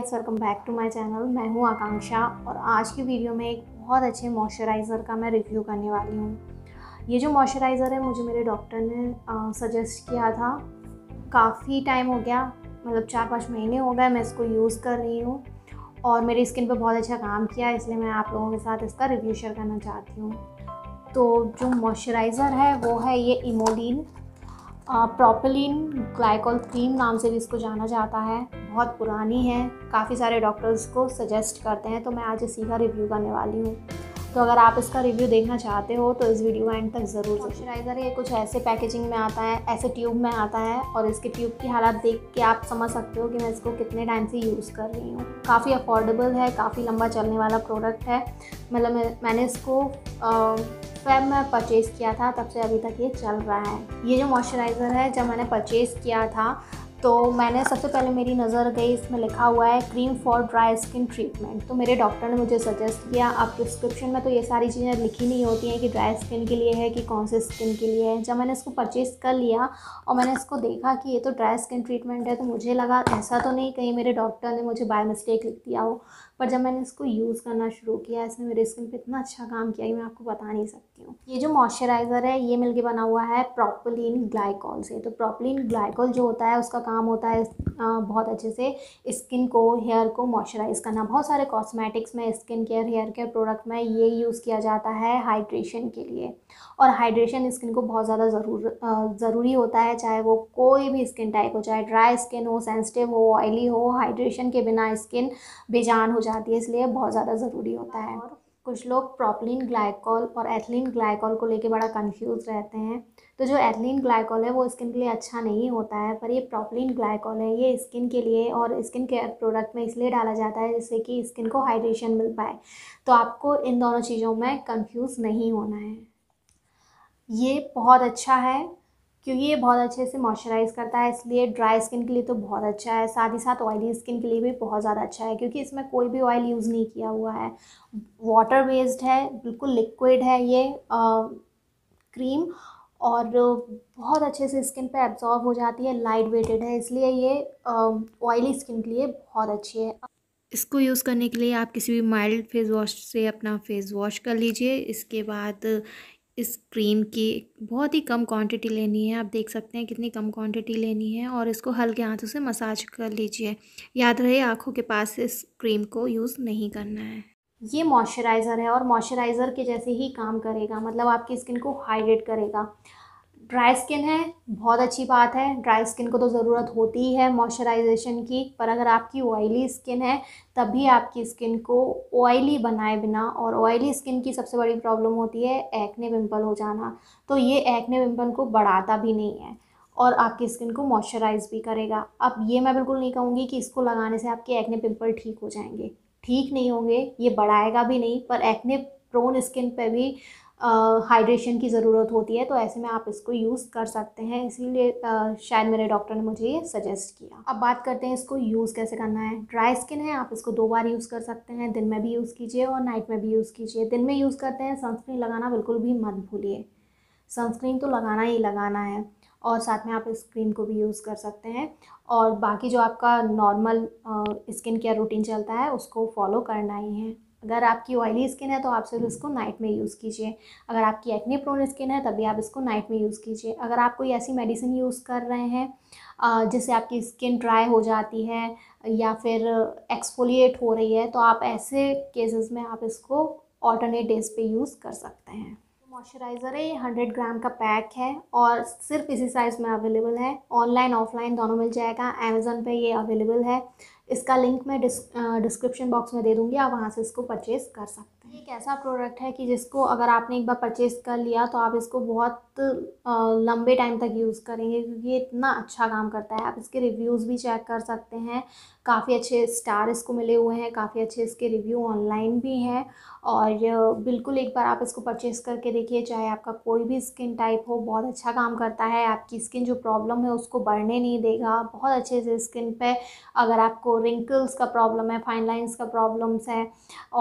guys welcome back to my channel मैं हूं आकांक्षा और आज की वीडियो में एक बहुत अच्छे मॉइस्चराइज़र का मैं रिव्यू करने वाली हूं ये जो मॉइस्चराइज़र है मुझे मेरे डॉक्टर ने सजेस्ट किया था काफ़ी टाइम हो गया मतलब चार पाँच महीने हो गए मैं इसको यूज़ कर रही हूँ और मेरी स्किन पर बहुत अच्छा काम किया इसलिए मैं आप लोगों के साथ इसका रिव्यू शेयर करना चाहती हूँ तो जो मॉइस्चराइज़र है वो है ये इमोलिन प्रोपिलीन ग्लाइकोल क्रीम नाम से भी इसको जाना जाता है बहुत पुरानी है काफ़ी सारे डॉक्टर्स को सजेस्ट करते हैं तो मैं आज इसी का रिव्यू करने वाली हूँ तो अगर आप इसका रिव्यू देखना चाहते हो तो इस वीडियो एंड तक ज़रूर मॉइस्चराइज़र ये कुछ ऐसे पैकेजिंग में आता है ऐसे ट्यूब में आता है और इसके ट्यूब की हालत देख के आप समझ सकते हो कि मैं इसको कितने टाइम से यूज़ कर रही हूँ काफ़ी अफोर्डेबल है काफ़ी लंबा चलने वाला प्रोडक्ट है मतलब मैंने इसको फेब में परचेज़ किया था तब से अभी तक ये चल रहा है ये जो मॉइस्चराइज़र है जब मैंने परचेज़ किया था तो मैंने सबसे पहले मेरी नज़र गई इसमें लिखा हुआ है cream for dry skin treatment तो मेरे डॉक्टर ने मुझे सजेस्ट किया अब प्रिस्क्रिप्शन में तो ये सारी चीज़ें लिखी नहीं होती हैं कि ड्राई स्किन के लिए है कि कौन से स्किन के लिए है जब मैंने इसको परचेज़ कर लिया और मैंने इसको देखा कि ये तो ड्राई स्किन ट्रीटमेंट है तो मुझे लगा ऐसा तो नहीं कहीं मेरे डॉक्टर ने मुझे बाय मिस्टेक लिख दिया हो पर जब मैंने इसको यूज़ करना शुरू किया इसने मेरे स्किन पर इतना अच्छा काम किया कि मैं आपको बता नहीं सकती हूँ ये जो मॉइस्चराइज़र है ये मिलकर बना हुआ है प्रॉपलिन ग्लाइकॉल से तो प्रॉपलिन ग्लाइकॉल जो होता है उसका काम काम होता है बहुत अच्छे से स्किन को हेयर को मॉइस्चराइज करना बहुत सारे कॉस्मेटिक्स में skin care hair care product में ये यूज़ किया जाता है हाइड्रेशन के लिए और हाइड्रेशन स्किन को बहुत ज़्यादा ज़रूर ज़रूरी होता है चाहे वो कोई भी स्किन टाइप हो चाहे ड्राई स्किन हो सेंसिटिव हो ऑयली हो हाइड्रेशन के बिना स्किन बेजान हो जाती है इसलिए बहुत ज़्यादा ज़रूरी होता है और कुछ लोग प्रोपलिन ग्लाइकॉल और एथलिन ग्लाइकॉल को लेके बड़ा कंफ्यूज रहते हैं तो जो एथलिन ग्लाइकॉल है वो स्किन के लिए अच्छा नहीं होता है पर ये प्रोपलिन ग्लाइकॉल है ये स्किन के लिए और स्किन केयर प्रोडक्ट में इसलिए डाला जाता है जिससे कि स्किन को हाइड्रेशन मिल पाए तो आपको इन दोनों चीज़ों में कन्फ्यूज़ नहीं होना है ये बहुत अच्छा है क्योंकि ये बहुत अच्छे से मॉइस्चराइज़ करता है इसलिए ड्राई स्किन के लिए तो बहुत अच्छा है साथ ही साथ ऑयली स्किन के लिए भी बहुत ज़्यादा अच्छा है क्योंकि इसमें कोई भी ऑयल यूज़ नहीं किया हुआ है वाटर बेस्ड है बिल्कुल लिक्विड है ये आ, क्रीम और बहुत अच्छे से स्किन पे एब्जॉर्ब हो जाती है लाइट वेटेड है इसलिए ये ऑयली स्किन के लिए बहुत अच्छी है इसको यूज़ करने के लिए आप किसी भी माइल्ड फेस वॉश से अपना फेस वॉश कर लीजिए इसके बाद इस क्रीम की बहुत ही कम क्वांटिटी लेनी है आप देख सकते हैं कितनी कम क्वांटिटी लेनी है और इसको हल्के हाथों से मसाज कर लीजिए याद रहे आँखों के पास इस क्रीम को यूज़ नहीं करना है ये मॉइस्चराइज़र है और मॉइस्चराइज़र के जैसे ही काम करेगा मतलब आपकी स्किन को हाइड्रेट करेगा ड्राई स्किन है बहुत अच्छी बात है ड्राई स्किन को तो ज़रूरत होती ही है मॉइस्चराइजेशन की पर अगर आपकी ऑयली स्किन है तब भी आपकी स्किन को ऑयली बनाए बिना और ऑयली स्किन की सबसे बड़ी प्रॉब्लम होती है एक्ने पिम्पल हो जाना तो ये एक्ने पिम्पल को बढ़ाता भी नहीं है और आपकी स्किन को मॉइस्चराइज भी करेगा अब ये मैं बिल्कुल नहीं कहूँगी कि इसको लगाने से आपके एक्ने पिम्पल ठीक हो जाएंगे ठीक नहीं होंगे ये बढ़ाएगा भी नहीं पर एक्ने प्रोन स्किन पे भी हाइड्रेशन की ज़रूरत होती है तो ऐसे में आप इसको यूज़ कर सकते हैं इसीलिए शायद मेरे डॉक्टर ने मुझे ये सजेस्ट किया अब बात करते हैं इसको यूज़ कैसे करना है ड्राई स्किन है आप इसको दो बार यूज़ कर सकते हैं दिन में भी यूज़ कीजिए और नाइट में भी यूज़ कीजिए दिन में यूज़ करते हैं सनस्क्रीन लगाना बिल्कुल भी मत भूलिए सनस्क्रीन तो लगाना ही लगाना है और साथ में आप इस क्रीम को भी यूज़ कर सकते हैं और बाकी जो आपका नॉर्मल स्किन केयर रूटीन चलता है उसको फॉलो करना ही है अगर आपकी ऑयली स्किन है तो आप सिर्फ इसको नाइट में यूज़ कीजिए अगर आपकी एक्ने प्रोन स्किन है तभी आप इसको नाइट में यूज़ कीजिए अगर आप कोई ऐसी मेडिसिन यूज़ कर रहे हैं जिससे आपकी स्किन ड्राई हो जाती है या फिर एक्सफोलिएट हो रही है तो आप ऐसे केसेस में आप इसको ऑल्टरनेट डेज पे यूज़ कर सकते हैं मॉइस्चराइज़र है ये हंड्रेड ग्राम का पैक है और सिर्फ इसी साइज़ में अवेलेबल है ऑनलाइन ऑफलाइन दोनों मिल जाएगा अमेज़ोन पे ये अवेलेबल है इसका लिंक मैं डिस्क्रिप्शन बॉक्स में दे दूँगी आप वहाँ से इसको परचेज़ कर सकते हैं एक ऐसा प्रोडक्ट है कि जिसको अगर आपने एक बार परचेज़ कर लिया तो आप इसको बहुत लंबे टाइम तक यूज़ करेंगे क्योंकि ये इतना अच्छा काम करता है आप इसके रिव्यूज़ भी चेक कर सकते हैं काफ़ी अच्छे स्टार इसको मिले हुए हैं काफ़ी अच्छे इसके रिव्यू ऑनलाइन भी हैं और बिल्कुल एक बार आप इसको परचेज़ करके देखिए चाहे आपका कोई भी स्किन टाइप हो बहुत अच्छा काम करता है आपकी स्किन जो प्रॉब्लम है उसको बढ़ने नहीं देगा बहुत अच्छे से स्किन पे अगर आपको रिंकल्स का प्रॉब्लम है फाइन लाइन्स का प्रॉब्लम्स है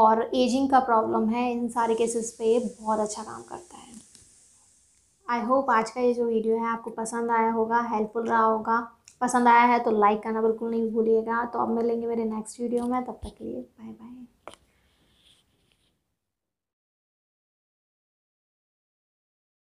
और एजिंग का प्रॉब्लम प्रॉब्लम है इन सारे केसेस पे ये बहुत अच्छा काम करता है आई होप आज का ये जो वीडियो है आपको पसंद आया होगा हेल्पफुल रहा होगा पसंद आया है तो लाइक करना बिल्कुल नहीं भूलिएगा तो अब मिलेंगे मेरे नेक्स्ट वीडियो में तब तक के लिए बाय बाय